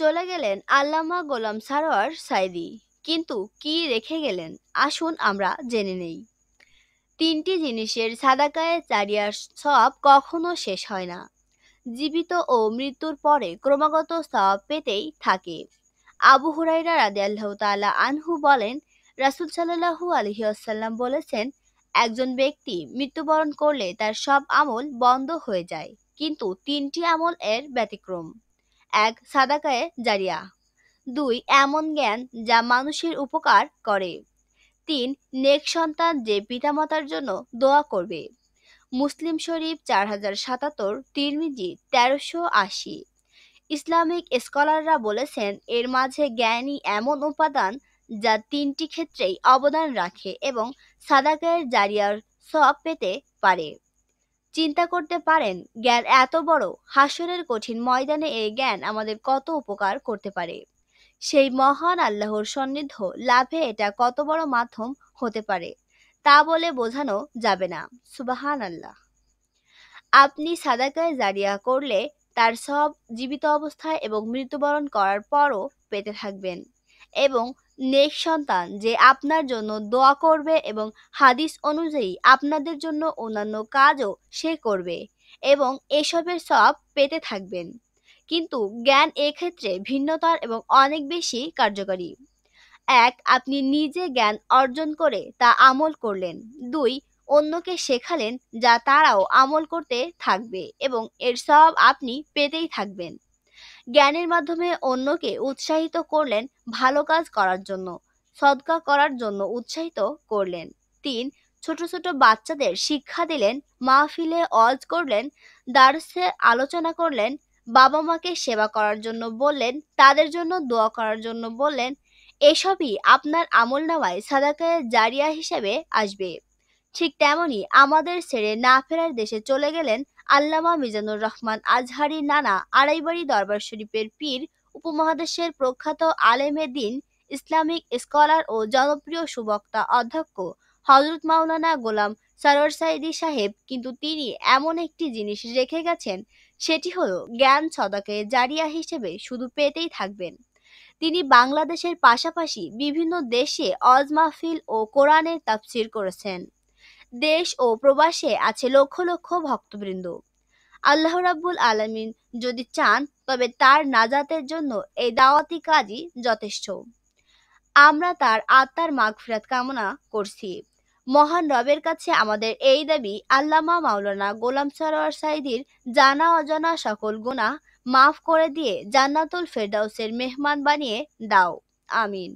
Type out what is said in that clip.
চলে গেলেন আল্লামা গোলাম সারোয়ার সাইদি কিন্তু কি রেখে গেলেন আসুন আমরা জেনে নেই তিনটি জিনিসের সাদাকায় চারিয়ার সব কখনো শেষ হয় না জীবিত ও মৃত্যুর পরে ক্রমাগত সব পেতেই থাকে আবু হুরাইরা রাদে আল্লাহ তালা আনহু বলেন রাসুল সাল্লাহু আলহি আসাল্লাম বলেছেন একজন ব্যক্তি মৃত্যুবরণ করলে তার সব আমল বন্ধ হয়ে যায় কিন্তু তিনটি আমল এর ব্যতিক্রম এক সাদাকায় জারিয়া দুই এমন জ্ঞান যা মানুষের উপকার করে তিন নেক সন্তান যে পিতামাতার জন্য দোয়া করবে মুসলিম শরীফ চার হাজার সাতাত্তর তিরমিজি তেরোশো আশি ইসলামিক স্কলাররা বলেছেন এর মাঝে জ্ঞানই এমন উপাদান যা তিনটি ক্ষেত্রেই অবদান রাখে এবং সাদাকায়ের জারিয়ার সব পেতে পারে চিন্তা করতে পারেন জ্ঞান এত বড় হাসরের কঠিন ময়দানে এই জ্ঞান আমাদের কত উপকার করতে পারে সেই মহান আল্লাহর সান্নিধ্য লাভে এটা কত বড় মাধ্যম হতে পারে তা বলে বোঝানো যাবে না সুবাহান আল্লাহ আপনি সাদাকায় জারিয়া করলে তার সব জীবিত অবস্থায় এবং মৃত্যুবরণ করার পরও পেতে থাকবেন এবং নেক সন্তান যে আপনার জন্য দোয়া করবে এবং হাদিস অনুযায়ী আপনাদের জন্য অন্যান্য কাজও সে করবে এবং এসবের সব পেতে থাকবেন কিন্তু জ্ঞান এক্ষেত্রে ভিন্নতার এবং অনেক বেশি কার্যকরী এক আপনি নিজে জ্ঞান অর্জন করে তা আমল করলেন দুই অন্যকে শেখালেন যা তারাও আমল করতে থাকবে এবং এর সব আপনি পেতেই থাকবেন জ্ঞানের মাধ্যমে অন্যকে উৎসাহিত করলেন ভালো কাজ করার জন্য সদকা করার জন্য উৎসাহিত করলেন তিন ছোট ছোট বাচ্চাদের শিক্ষা দিলেন মাহফিলে অজ করলেন দার্সে আলোচনা করলেন বাবা মাকে সেবা করার জন্য বললেন তাদের জন্য দোয়া করার জন্য বললেন এসবই আপনার আমল নামায় সাদাকায় জারিয়া হিসেবে আসবে ঠিক তেমনি আমাদের ছেড়ে না ফেরার দেশে চলে গেলেন আল্লামা মিজানুর রহমান আজহারি নানা আড়াইবাড়ি দরবার শরীফের পীর উপমহাদেশের প্রখ্যাত আলেমে দিন ইসলামিক স্কলার ও জনপ্রিয় সুবক্তা অধ্যক্ষ হজরত মাওলানা গোলাম সরোয়ার সাইদি সাহেব কিন্তু তিনি এমন একটি জিনিস রেখে গেছেন সেটি হল জ্ঞান সদাকে জারিয়া হিসেবে শুধু পেতেই থাকবেন তিনি বাংলাদেশের পাশাপাশি বিভিন্ন দেশে অজ মাহফিল ও কোরআনের তাফসির করেছেন দেশ ও প্রবাসে আছে লক্ষ লক্ষ ভক্তবৃন্দ আল্লাহ রাব্বুল আলমিন যদি চান তবে তার নাজাতের জন্য এই দাওয়াতি কাজই যথেষ্ট আমরা তার আত্মার মাগফিরাত কামনা করছি মহান রবের কাছে আমাদের এই দাবি আল্লামা মাওলানা গোলাম সরোয়ার সাইদির জানা অজানা সকল গুণা মাফ করে দিয়ে জান্নাতুল ফেরদাউসের মেহমান বানিয়ে দাও আমিন